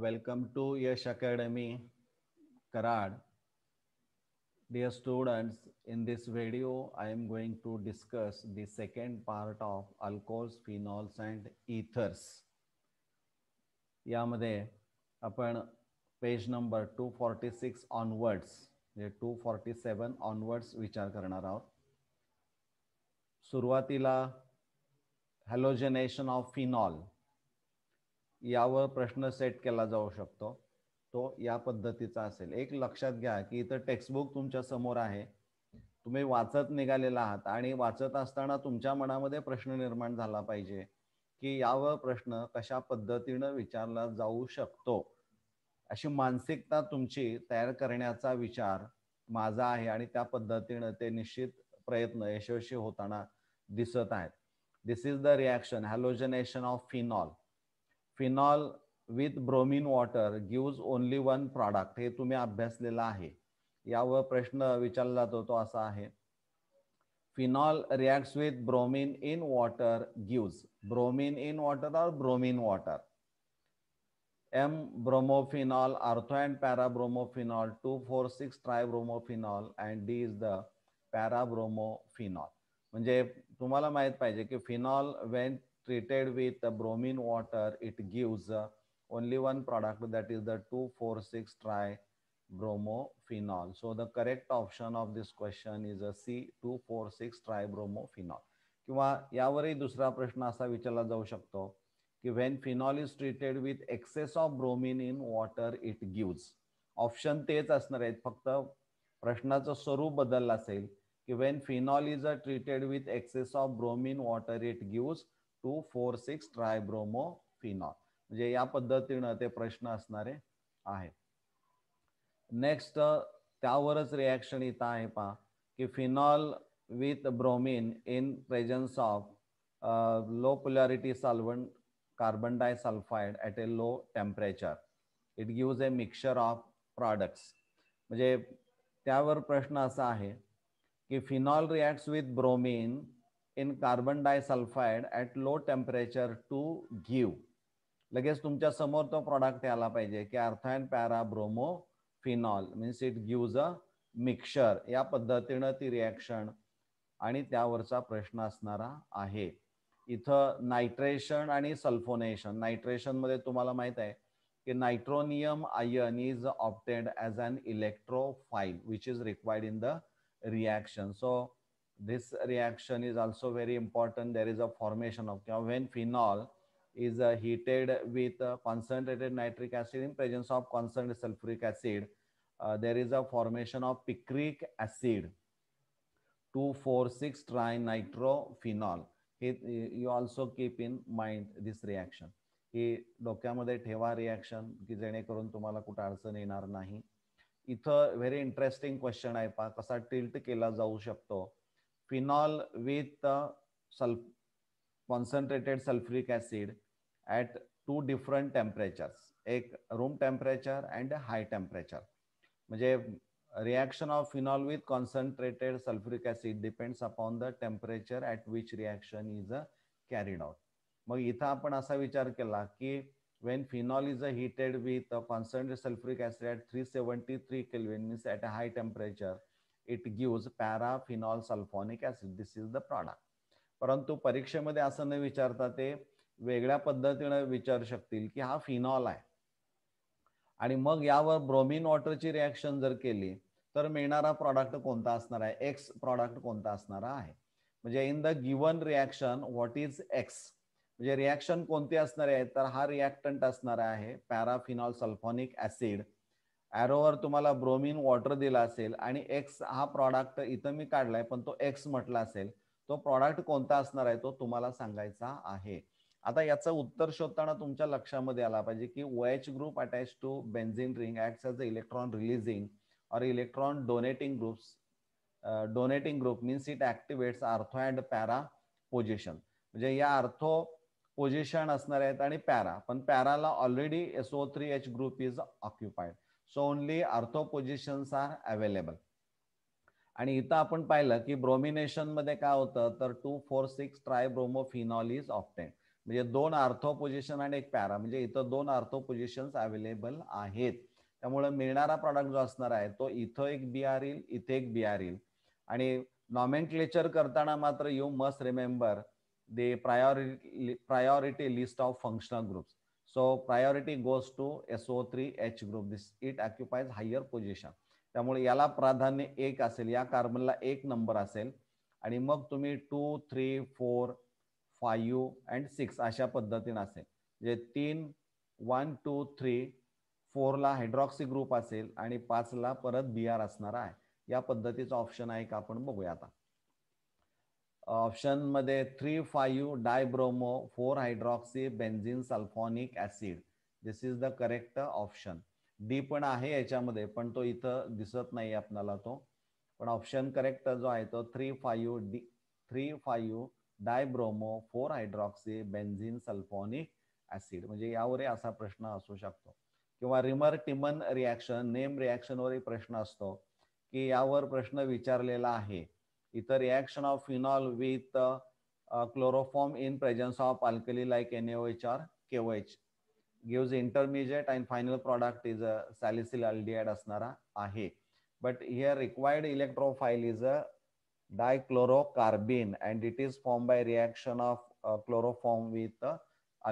Welcome to Yash academy Karad dear students in this video I am going to discuss the second part of alcohols phenols and ethers यामध्ये आपण page number two forty six onwards म्हणजे two forty seven onwards विचार करणार आहोत सुरुवातीला हॅलोजनेशन of phenol यावर प्रश्न set केला जाऊ शकतो तो या पद्धतीचा असेल एक लक्षात घ्या की इथं टेक्स्टबुक तुमच्या समोर आहे तुम्ही वाचत निघालेला आहात आणि वाचत असताना तुमच्या मनामध्ये प्रश्न निर्माण झाला पाहिजे की यावर प्रश्न कशा पद्धतीनं विचारला जाऊ शकतो अशी मानसिकता तुमची तयार करण्याचा विचार माझा आहे आणि त्या पद्धतीनं ते निश्चित प्रयत्न यशस्वी होताना दिसत आहेत this is the reaction halogenation of phenol phenol with bromine water gives only one product हे तुम्ही अभ्यासलेलं आहे यावर प्रश्न विचारला जातो तो असा आहे phenol reacts with bromine in water gives bromine in water or bromine water m bromophenol ortho and parabromophenol two four six tribromophenol and D is the para bromophenol म्हणजे तुम्हाला माहीत पाहिजे की phenol went treated with bromine water, it gives uh, only one product that is the 246 tribromophene. So the correct option of this question is a C 246 tribromophene. किंवा यावरही दुसरा प्रश्न असा विचारला जाऊ शकतो की when phenol is treated with excess of bromine in water it gives option तेच असणार आहेत फक्त प्रश्नाचं स्वरूप बदललं असेल की when phenol is a treated with excess of bromine water it gives two four six phenol म्हणजे या पद्धतीनं ते प्रश्न असणारे आहेत नेक्स्ट त्यावरच रिॲक्शन इथं आहे पहा की phenol with bromine in presence of low polarity solvent carbon disulphide at a low temperature it gives a mixture of products म्हणजे त्यावर प्रश्न असा आहे की phenol reacts with bromine in carbon disulphide at low temperature to give लगेच तुमच्या समोर तो प्रॉडक्ट यायला पाहिजे की ortho and para bromo phenol means it gives a mixer या पद्धतीनं ती रिॲक्शन आणि त्यावरचा प्रश्न असणारा आहे इथं नायट्रेशन आणि सल्फोनेशन नायट्रेशनमध्ये तुम्हाला माहित आहे की nitronium ion is opted as an electrophile which is required in the reaction so this reaction is also very important. There is a formation of when phenol is uh, heated with uh, concentrated nitric acid in presence of concentrated sulfuric acid. Uh, there is a formation of picric acid, 2,4,6 trinitrophenol. It, you also keep in mind this reaction. He, हे डोक्यामध्ये ठेवा reaction की जेणेकरून तुम्हाला कुठं अडचण येणार नाही इथं व्हेरी इंटरेस्टिंग क्वेश्चन आहे पा Kasa tilt kela jau शकतो phenol with uh, sulf concentrated sulfuric acid at two different temperatures A room temperature and a high temperature म्हणजे reaction of phenol with concentrated sulfuric acid depends upon the temperature at which reaction is carried out mag itha apan asa vichar kela ki when phenol is heated with concentrated sulfuric acid at 373 Kelvin means at a high temperature it gives paraphenol sulphonic acid this is the product परंतु परीक्षेमध्ये असं न विचारता ते वेगळ्या पद्धतीनं विचारू शकतील की हा फिनॉल आहे आणि मग यावर ब्रोमिन वॉटरची रिॲक्शन जर केली तर मिळणारा प्रॉडक्ट कोणता असणार आहे एक्स प्रॉडक्ट कोणता असणारा आहे म्हणजे in the given reaction what is X म्हणजे रिॲक्शन कोणती असणारे आहे तर हा रिॲक्टंट असणार आहे पॅराफिनॉल सल्फॉनिक ऍसिड ॲरोवर तुम्हाला ब्रोमिन वॉटर दिला असेल आणि एक्स हा प्रॉडक्ट इथं मी काढलाय पण तो एक्स म्हटला असेल तो प्रॉडक्ट कोणता असणार आहे तो तुम्हाला सांगायचा आहे आता याचं उत्तर शोधताना तुमच्या लक्षामध्ये आला पाहिजे की O H group attach to benzene ring act as a electron releasing or electron donating groups donating group means it activates ortho and para position म्हणजे या अर्थो पोझिशन असणार आहेत आणि पॅरा पण पॅराला already SO three H group is occupied so only ortho positions are available आणि इथं आपण पाहिलं की ब्रोमिनेशन मध्ये काय होतं तर two four six tribromophenol is obtain म्हणजे दोन आर्थोपोजिशन पोझिशन आणि एक पॅरा म्हणजे इथं दोन अर्थो पोझिशन्स अवेलेबल आहेत त्यामुळे मिळणारा प्रॉडक्ट जो असणार आहे तो इथं एक बिहार येईल इथे एक बिहार येईल आणि नॉमेनक्लेचर करताना मात्र you must remember the priority priority list of functional groups so two two O three H group this it occupies higher position त्यामुळे याला प्राधान्य एक असेल या कार्बनला एक नंबर असेल आणि मग तुम्ही two three four five and six अशा पद्धतीने असेल जे तीन वन टू थ्री फोरला हायड्रॉक्सी ग्रुप असेल आणि पाचला परत बी आर असणार आहे या पद्धतीचा ऑप्शन आहे का आपण बघूया आता ऑप्शनमध्ये three five dibromo four hydroxy benzene sulphonic acid this is the correct option D पण आहे याच्यामध्ये पण तो इथं दिसत नाही आपल्याला तो पण ऑप्शन करेक्ट जो आहे तो three five D three five dibromo four hydroxy benzene sulphonic acid म्हणजे यावरही असा प्रश्न असू शकतो किंवा रिमर टिमन रिॲक्शन नेम रिॲक्शनवरही प्रश्न असतो की यावर प्रश्न विचारलेला आहे इथं reaction of phenol with chloroform in presence of alkali like NAOH or KOH gives intermediate and final product is a salicyl aldehyde असणारा आहे but here required electrophile is a dichlorocarbene and it is form by reaction of chloroform with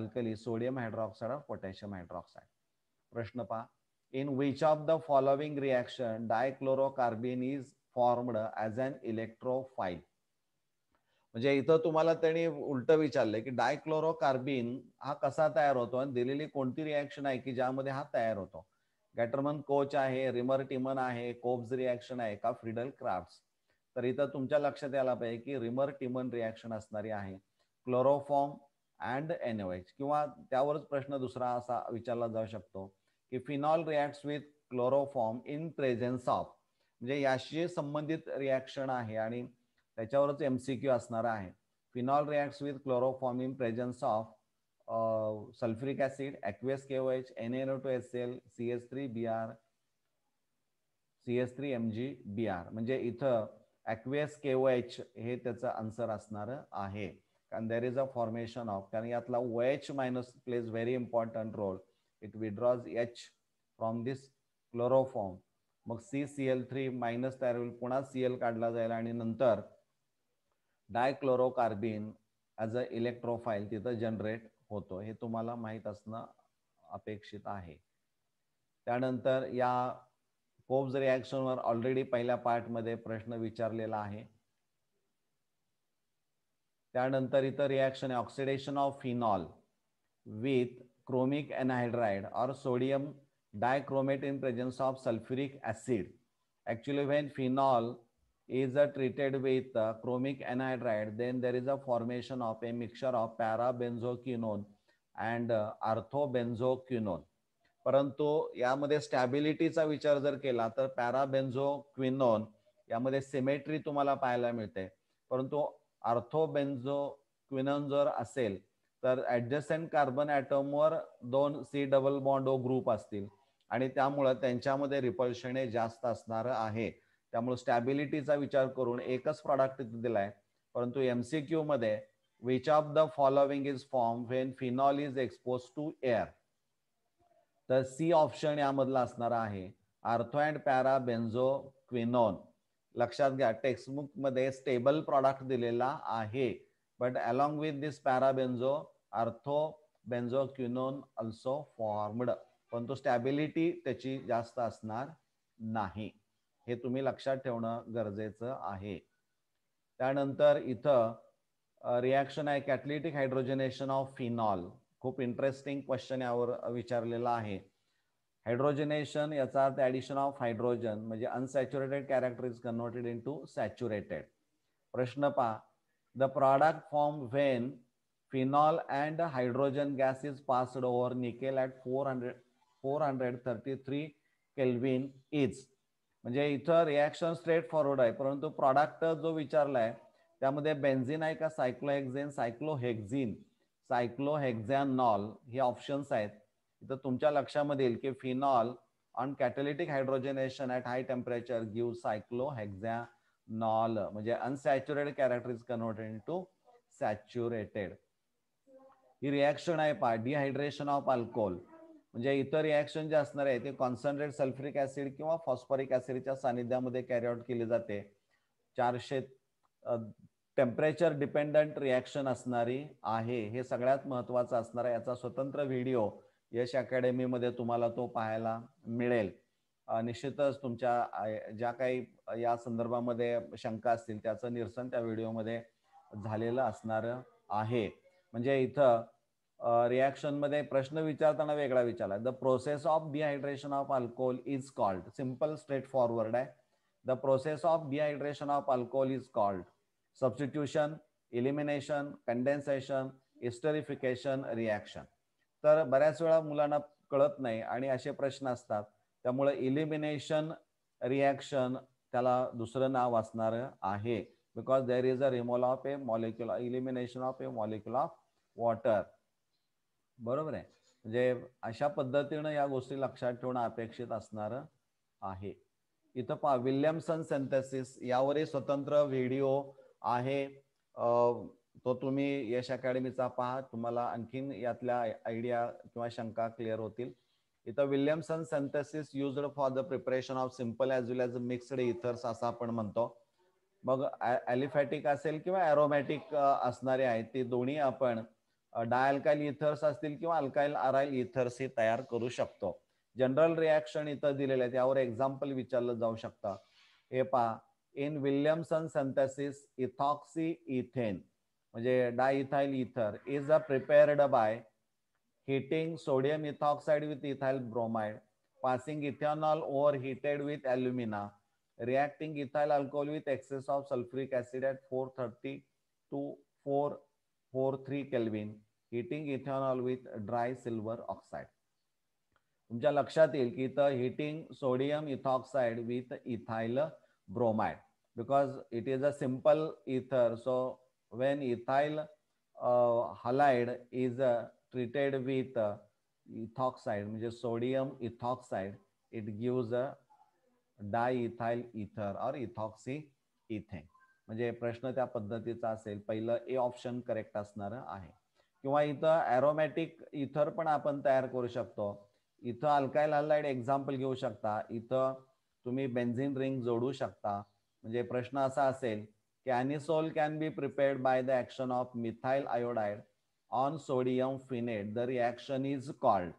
alkali sodium hydroxide of potassium hydroxide प्रश्न पहा in which of the following reaction dichlorocarbene is formed as an electrophile म्हणजे इथं तुम्हाला त्यांनी उलट विचारलंय की डायक्लोरोकार्बिन हा कसा तयार होतो आणि दिलेली कोणती रिॲक्शन आहे की ज्यामध्ये हा तयार होतो गॅटरमन कोच आहे रिमर टिमन आहे कोब्स रिॲक्शन आहे का फ्रिडल क्राफ्ट तर इथं तुमच्या लक्षात यायला पाहिजे की रिमर टिमन रिॲक्शन असणारी आहे क्लोरोफॉर्म अँड एनओएच किंवा त्यावरच प्रश्न दुसरा असा विचारला जाऊ शकतो की phenol react with chloroform in presence of म्हणजे याशी संबंधित रिॲक्शन आहे आणि त्याच्यावरच एम सी क्यू असणार आहे phenol react with chloroform in presence of sulphuric acid aqueous KOH N N O two S L C S three B R C S three M G B R म्हणजे इथं ऍक्वेस H हे त्याचं answer असणार आहे कारण there is a formation of कारण यातला O H minus plays very important role it withdraws H from this chloroform मग C C L three minus तयार होईल पुन्हा सी एल काढला जाईल आणि नंतर डायक्लोरोकार्बिन ॲज अ इलेक्ट्रोफाईल तिथं जनरेट होतो हे तुम्हाला माहीत असणं अपेक्षित आहे त्यानंतर या रिॲक्शन वर ऑलरेडी पहिल्या पार्टमध्ये प्रश्न विचारलेला आहे त्यानंतर इतर reaction oxidation of phenol with chromic anhydride or sodium dichromate in presence of sulfuric acid. Actually, when phenol is uh, treated with uh, chromic anhydride, then there is a formation of a mixture of para-benzoquinone and uh, stability परंतु यामध्ये स्टॅबिलिटीचा kela, जर केला तर पॅराबेन्झोक्विनॉन यामध्ये symmetry तुम्हाला पाहायला मिळते परंतु benzoquinone जर असेल तर ऍडजस्टंट कार्बन ॲटमवर दोन C double bond O group असतील आणि त्यामुळं त्यांच्यामध्ये रिपल्शन हे जास्त असणारं आहे त्यामुळे स्टॅबिलिटीचा विचार करून एकच प्रॉडक्ट तिथे दिलाय परंतु एमसीक्यू मध्ये which of the following is form when phenol is expose to air तर सी ऑप्शन यामधला असणार आहे ortho and para benzo quinone लक्षात घ्या टेक्स्टबुक मध्ये स्टेबल प्रॉडक्ट दिलेला आहे but along with this para ortho benzo quinone also formed पण तो स्टॅबिलिटी त्याची जास्त असणार नाही हे तुम्ही लक्षात ठेवणं गरजेचं आहे त्यानंतर इथं रिॲक्शन आहे कॅटलिटिक हायड्रोजनेशन ऑफ फिनॉल खूप इंटरेस्टिंग क्वेश्चन यावर विचारलेला आहे हायड्रोजनेशन याचा अर्थ ॲडिशन ऑफ हायड्रोजन म्हणजे unsaturated character is converted into saturated प्रश्न पहा the product form when phenol and hydrogen gas is passed over nickel at four hundred four hundred thirty three kelvin is म्हणजे इथं reaction straight straightforward आहे परंतु product जो विचारला आहे त्यामध्ये बेन्झिन आहे का सायक्लोहेक्झेन सायक्लोहेक्झिन सायक्लोहेक्झॅनॉल हे ऑप्शन्स आहेत इथं तुमच्या लक्षामध्ये येईल की phenol on catalytic hydrogenation at high temperature give cyclohexanol म्हणजे unsaturated character is converted to saturated ही रिॲक्शन आहे पा डिहायड्रेशन ऑफ अल्कोहोल म्हणजे इतर रिॲक्शन जे असणार आहे ते कॉन्सन्ट्रेट सल्फ्रिक ऍसिड किंवा फॉस्फॉरिक ऍसिडच्या सानिध्यामध्ये कॅरी आउट केली जाते चारशे टेम्परेचर डिपेंडंट रिॲक्शन असणारी आहे हे सगळ्यात महत्वाचं असणार आहे याचा स्वतंत्र व्हिडिओ यश अकॅडमीमध्ये तुम्हाला तो पाहायला मिळेल निश्चितच तुमच्या ज्या काही या संदर्भामध्ये शंका असतील त्याचं निरसन त्या व्हिडिओमध्ये झालेलं असणार आहे म्हणजे इथं रिॲक्शनमध्ये प्रश्न विचारताना वेगळा विचारला the process of dehydration of alcohol is called simple straightforward आहे the process of dehydration of alcohol is called substitution elimination condensation esterification reaction तर बऱ्याच वेळा मुलांना कळत नाही आणि असे प्रश्न असतात त्यामुळे इलिमिनेशन रिॲक्शन त्याला दुसरं नाव असणार आहे because there is a removal of a molecule elimination of a molecule of water बरोबर आहे म्हणजे अशा पद्धतीनं या गोष्टी लक्षात ठेवणं अपेक्षित असणार आहे इथं पा विल्यमसन सेंथेसिस यावरही स्वतंत्र व्हिडिओ आहे तो तुम्ही यश अकॅडमीचा पहा तुम्हाला आणखीन यातल्या आयडिया किंवा शंका क्लिअर होतील इथं Williamson synthesis use for the preparation of simple as well as mixed ethers असं आपण म्हणतो मग ॲलिफॅटिक असेल किंवा ॲरोमॅटिक असणारे आहेत ते दोन्ही आपण डायल्काइल इथर्स असतील किंवा अल्काइल अरायल इथर्स हे तयार करू शकतो जनरल रिॲक्शन इथं दिलेले आहे त्यावर एक्झाम्पल विचारलं जाऊ शकतं हे पहा in Williamson synthesis ethoxy ethane म्हणजे diethyl ether is a prepared by heating sodium ethoxide with ethyl bromide passing ethanol over heated with alumina reacting ethyl alcohol with excess of sulphuric acid at four thirty two four four three kelvin heating ethanol with dry silver oxide तुमच्या लक्षात येईल की इथं heating sodium ethoxide with ethyl bromide because it is a simple ether so when ethyl halide is treated with ethoxide म्हणजे sodium ethoxide it gives a diethyl ether or ethoxy इथे म्हणजे प्रश्न त्या पद्धतीचा असेल पहिलं ए ऑप्शन करेक्ट असणार आहे किंवा इथं ॲरोमॅटिक इथर पण आपण तयार करू शकतो इथं अल्काईल हल्लाईड एक्झाम्पल घेऊ शकता इथं तुम्ही बेन्झिन रिंग जोडू शकता म्हणजे प्रश्न असा असेल की anisole can be prepared by the action of methyl iodide on sodium phenate the reaction is called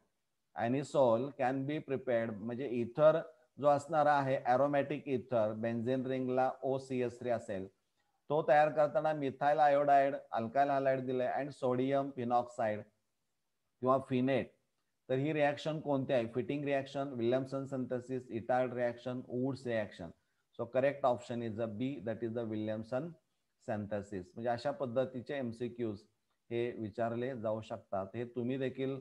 anisole can be prepared म्हणजे इथर जो असणारा आहे ॲरोमॅटिक इथर बेन्झिन रिंगला ओ सी असेल तो तयार करताना मिथाईल आयोडाइड अल्काइल हलाइड दिले अँड सोडियम फिनॉक्साइड किंवा फिनेट तर ही रिॲक्शन कोणती आहे Fittig reaction Williamson synthesis Etard reaction Wurtz reaction so correct option is a B that is the Williamson synthesis म्हणजे अशा पद्धतीचे एमसीक्यूज हे विचारले जाऊ शकतात हे तुम्ही देखील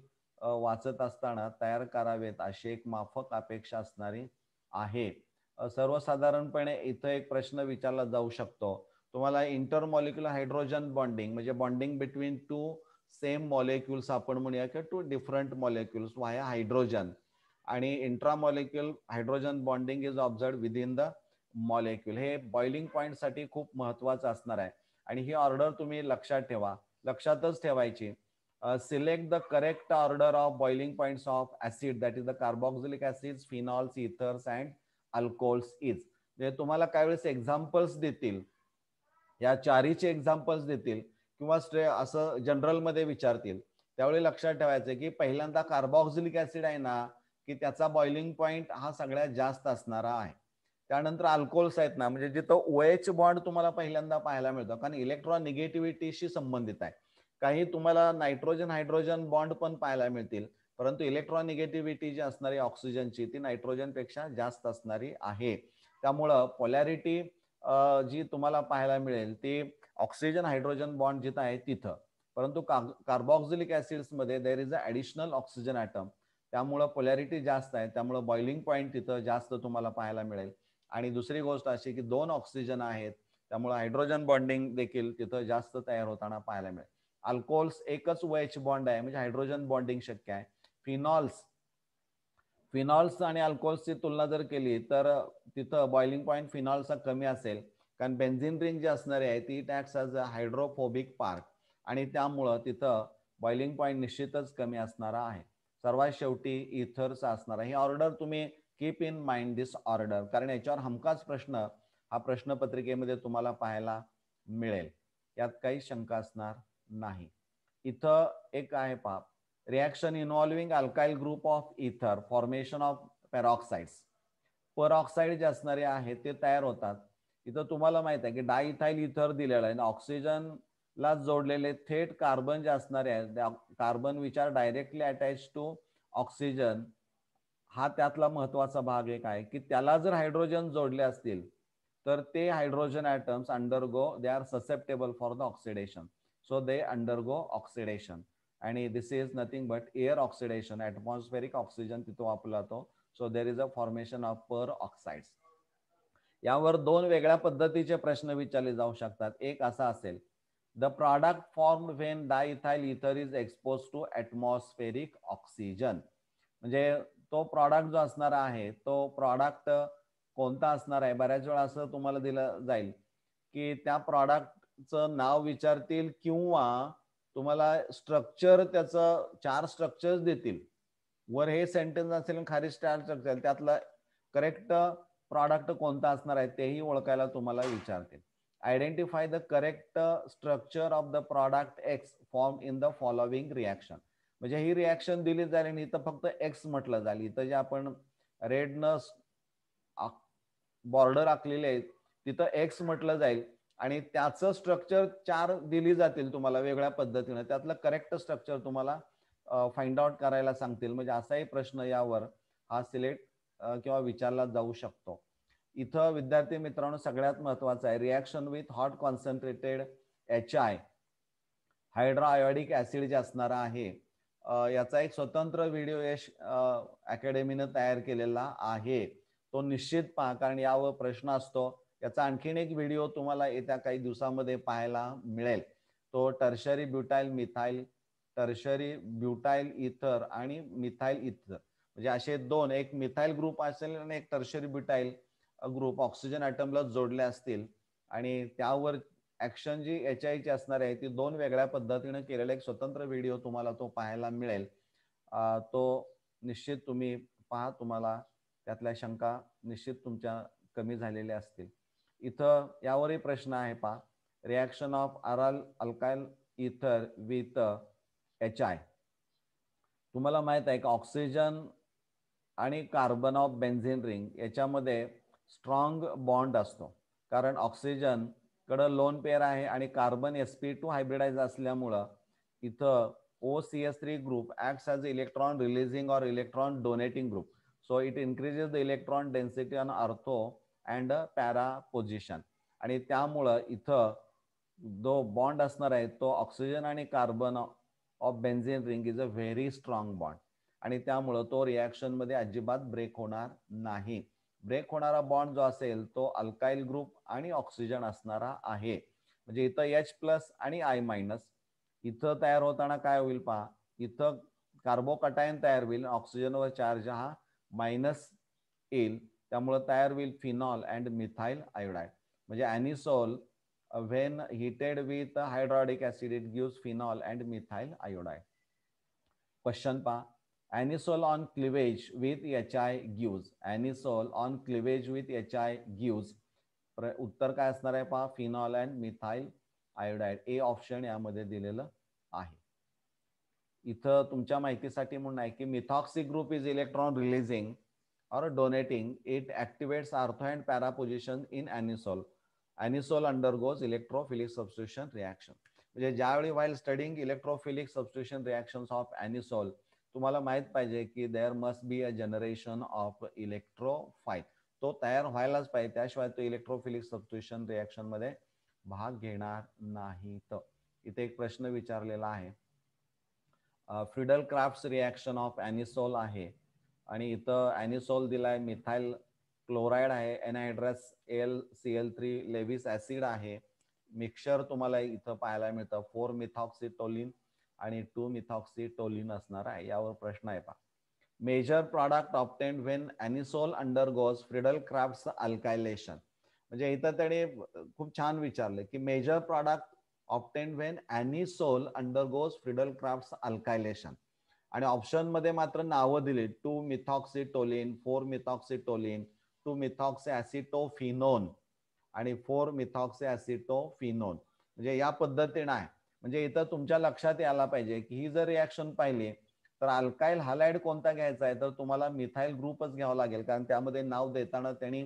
वाचत असताना तयार करावेत अशी एक माफक अपेक्षा असणारी आहे सर्वसाधारणपणे इथं एक प्रश्न विचारला जाऊ शकतो तुम्हाला इंटरमॉलिक्युलर हायड्रोजन बॉन्डिंग म्हणजे bonding between two same molecules आपण म्हणूया किंवा two different molecules via hydrogen आणि intramolecular hydrogen bonding is observe in the molecule हे बॉइलिंग पॉईंटसाठी खूप महत्वाचं असणार आहे आणि ही ऑर्डर तुम्ही लक्षात ठेवा लक्षातच ठेवायची select the correct order of boiling points of acid that is the carboxylic acid phenols ethers and alcohols is म्हणजे तुम्हाला काही वेळेस एक्झाम्पल्स देतील या चारीचे एक्झाम्पल्स देतील किंवा स्ट्रे असं जनरलमध्ये विचारतील त्यावेळी लक्षात ठेवायचं की पहिल्यांदा कार्बोक्झिलिक ऍसिड आहे ना की त्याचा बॉइलिंग पॉईंट हा सगळ्यात जास्त असणारा आहे त्यानंतर अल्कोहोल्स आहेत ना म्हणजे जिथं ओ एच बॉन्ड तुम्हाला पहिल्यांदा पाहायला मिळतो कारण इलेक्ट्रॉन निगेटिव्हिटीशी संबंधित आहे काही तुम्हाला नायट्रोजन हायड्रोजन बॉन्ड पण पाहायला मिळतील परंतु इलेक्ट्रॉन निगेटिव्हिटी जी असणारी ऑक्सिजनची ती नायट्रोजनपेक्षा जास्त असणारी आहे त्यामुळं पॉलॅरिटी जी तुम्हाला पाहायला मिळेल ती ऑक्सिजन हायड्रोजन बॉन्ड जिथं आहे तिथं परंतु कार्बॉक्झिलिक ऍसिड्समध्ये there is a additional oxygen atom त्यामुळं पोलॅरिटी जास्त आहे त्यामुळं बॉइलिंग पॉईंट तिथं जास्त तुम्हाला पाहायला मिळेल आणि दुसरी गोष्ट अशी की दोन ऑक्सिजन आहेत त्यामुळं हायड्रोजन बॉन्डिंग देखील तिथं जास्त तयार होताना पाहायला मिळेल अल्कोहोल्स एकच वयच OH बॉन्ड आहे म्हणजे हायड्रोजन बॉन्डिंग शक्य आहे फिनॉल्स फिनॉल्स आणि अल्कोहोल्सची तुलना जर केली तर तिथं बॉइलिंग पॉईंट फिनॉल्सचा कमी असेल कारण बेन्झिन रिंग जी असणारी आहे ती टॅक्स ॲज अ हायड्रोफोबिक पार्क आणि त्यामुळं तिथं बॉइलिंग पॉईंट निश्चितच कमी असणारा आहे सर्वात शेवटी इथर्स आहे ही ऑर्डर तुम्ही keep in mind this order कारण याच्यावर हमकाच प्रश्न हा प्रश्नपत्रिकेमध्ये तुम्हाला पाहायला मिळेल यात काही शंका असणार नाही इथं एक आहे पाप reaction involving alkyl group of ether formation of peroxides peroxide जे असणारे आहेत ते तयार होतात इथं तुम्हाला माहित आहे की डायथाईल इथर दिलेला आहे ऑक्सिजन ला जोडलेले थेट कार्बन जे असणारे आहेत कार्बन विचार डायरेक्टली अटॅच टू ऑक्सिजन हा त्यातला महत्वाचा भाग एक आहे की त्याला जर हायड्रोजन जोडले असतील तर ते hydrogen atoms undergo they are susceptible for the oxidation so they undergo oxidation आणि this is nothing but air oxidation atmospheric oxygen तिथं वापरला जातो so there is a formation of peroxides यावर दोन वेगळ्या पद्धतीचे प्रश्न विचारले जाऊ शकतात एक असा असेल the product form when diethyl ether is expose to atmospheric oxygen म्हणजे तो प्रॉडक्ट जो असणार आहे तो प्रॉडक्ट कोणता असणार आहे बऱ्याच वेळा असं तुम्हाला दिलं जाईल की त्या प्रॉडक्टचं नाव विचारतील किंवा तुम्हाला स्ट्रक्चर त्याचं चार स्ट्रक्चर्स देतील वर हे सेंटेन्स असेल खाली स्टार स्ट्रक्चर त्यातला करेक्ट प्रॉडक्ट कोणता असणार आहे तेही ओळखायला तुम्हाला विचारतील identify the correct structure of the product X form in the following reaction म्हणजे ही रिॲक्शन दिली जाईल आणि इथं फक्त एक्स म्हटलं जाईल इथं जे आपण रेडनस बॉर्डर आखलेले आहेत तिथं एक्स म्हटलं जाईल आणि त्याचं स्ट्रक्चर चार दिली जातील तुम्हाला वेगळ्या पद्धतीनं त्यातलं करेक्ट स्ट्रक्चर तुम्हाला फाइंड आउट करायला सांगतील म्हणजे असाही प्रश्न यावर हा सिलेक्ट किंवा विचारला जाऊ शकतो इथं विद्यार्थी मित्रांनो सगळ्यात महत्वाचं आहे reaction with hot concentrated H I hydro acid जे असणारा आहे याचा एक स्वतंत्र व्हिडिओ यश अकॅडमीनं तयार केलेला आहे तो निश्चित पहा कारण यावर प्रश्न असतो याचा आणखीन एक व्हिडिओ तुम्हाला येत्या काही दिवसामध्ये पाहायला मिळेल तो tertiary butyl methyl tertiary butyl ether आणि मिथाईल इथर म्हणजे असे दोन एक मिथाईल ग्रुप असेल आणि एक टर्शरी ब्युटाईल ग्रुप ऑक्सिजन ऍटमला जोडले असतील आणि त्यावर ऍक्शन जी एच आयची असणार आहे ती दोन वेगळ्या पद्धतीने केलेला एक स्वतंत्र व्हिडिओ तुम्हाला तो पाहायला मिळेल तो निश्चित तुम्ही पहा तुम्हाला त्यातल्या शंका निश्चित तुमच्या कमी झालेल्या असतील इथं यावरही प्रश्न आहे पा reaction of R alkyl ether with H I तुम्हाला माहित आहे की ऑक्सिजन आणि कार्बन ऑफ बेन्झिन रिंग याच्यामध्ये स्ट्रॉंग बॉन्ड असतो कारण ऑक्सिजनकडं लोन पेअर आहे आणि carbon S P two hybridise असल्यामुळं इथं O C S three group acts as electron releasing or electron donating group so it increases the electron density on ortho and a para position आणि त्यामुळं इथं जो bond असणार आहे तो oxygen आणि carbon of benzene ring is a very strong bond आणि त्यामुळं तो रिॲक्शनमध्ये अजिबात ब्रेक होणार नाही ब्रेक होणारा बॉन्ड जो असेल तो अल्काईल ग्रुप आणि ऑक्सिजन असणारा आहे म्हणजे इथं एच प्लस आणि आय मायनस इथं तयार होताना काय होईल पहा इथं कार्बोकटायन तयार होईल ऑक्सिजनवर चार्ज हा मायनस येईल त्यामुळे तयार होईल फिनॉल अँड मिथाईल आयोडाईड म्हणजे anisole when heated with hydroiodic acid it gives phenol and methyl iodide question पहा anisole on cleavage with H I gives anisole on cleavage with H I gives उत्तर काय असणार आहे पहा phenol and methyl iodide A option यामध्ये दिलेलं आहे इथं तुमच्या माहितीसाठी म्हणून आहे की methoxy group is electron releasing or donating, it activates ortho and para position in anisole. Anisole undergoes electrophilic substitution reaction. म्हणजे ज्यावेळी while studying electrophilic substitution reaction of anisole तुम्हाला माहित पाहिजे की there must be a generation of electrophile तो तयार व्हायलाच पाहिजे त्याशिवाय तो इलेक्ट्रोफिलिक सबस्टिट्युशन रिॲक्शन मध्ये भाग घेणार नाही तर इथे एक प्रश्न विचारलेला आहे Friedel Crafts reaction of anisole आहे आणि इथं अॅनिसॉल दिलाय मिथाईल क्लोराईड आहे anhydrous L C L three Lewis acid आहे मिक्सचर तुम्हाला इथं पाहायला मिळतं फोर मिथॉक्सिटोलिन आणि टू मिथॉक्सिटोलिन असणार आहे यावर प्रश्न आहे पहा major product obtained when anisole undergoes Friedel Crafts alkylation म्हणजे इथं त्याने खूप छान विचारले की major product obtained when anisole undergoes Friedel Crafts alkylation आणि ऑप्शनमध्ये मात्र नावं दिली two methoxytoluene four methoxytoluene two acetophenone आणि फोर ऍसिटो फिनोन म्हणजे या पद्धतीनं आहे म्हणजे इथं तुमच्या लक्षात यायला पाहिजे की ही जर रिॲक्शन पाहिली तर अल्काईल हालाइड कोणता घ्यायचा आहे तर तुम्हाला मिथाईल ग्रुपच घ्यावा लागेल कारण त्यामध्ये नाव देताना त्यांनी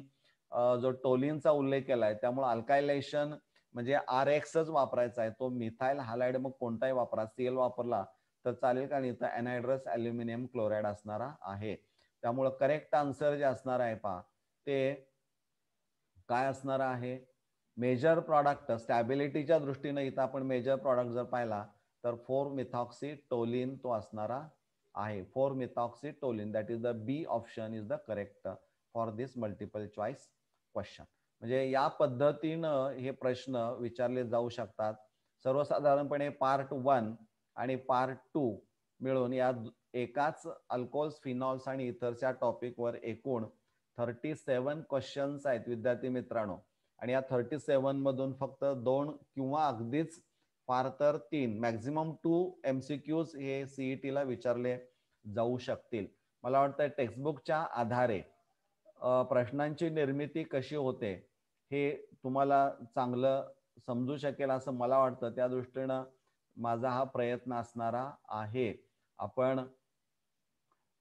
जो टोलिनचा उल्लेख केलाय त्यामुळे अल्कायलेशन म्हणजे आर एक्सच वापरायचा आहे तो मिथाईल हालाइड मग कोणताही वापरा सीएल वापरला तर चालेल कारण इथं अनायड्रस अल्युमिनियम क्लोराईड असणारा आहे त्यामुळं करेक्ट आन्सर जे असणार आहे पहा ते काय असणार आहे मेजर प्रॉडक्ट स्टॅबिलिटीच्या दृष्टीनं इथं आपण मेजर प्रॉडक्ट जर पाहिला तर फोर मिथॉक्सी टोलिन तो असणारा आहे four methoxy toluene that is the B option is the correct for this multiple choice question म्हणजे या पद्धतीनं हे प्रश्न विचारले जाऊ शकतात सर्वसाधारणपणे पार्ट वन आणि पार्ट टू मिळून या एकाच अल्कोहोल्स फिनॉल्स आणि इतरच्या टॉपिकवर एकूण थर्टी सेवन क्वेश्चन्स आहेत विद्यार्थी मित्रांनो आणि या थर्टी सेवन मधून फक्त दोन किंवा अगदीच फार तर तीन maximum two M C Qs हे सीईटी e ला विचारले जाऊ शकतील मला वाटतं टेक्स्टबुकच्या आधारे प्रश्नांची निर्मिती कशी होते हे तुम्हाला चांगलं समजू शकेल असं मला वाटतं त्या दृष्टीनं माझा हा प्रयत्न असणारा आहे आपण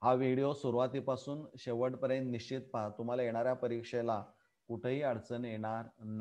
हा व्हिडिओ सुरुवातीपासून शेवटपर्यंत निश्चित पहा तुम्हाला येणाऱ्या परीक्षेला कुठेही अडचण येणार नाही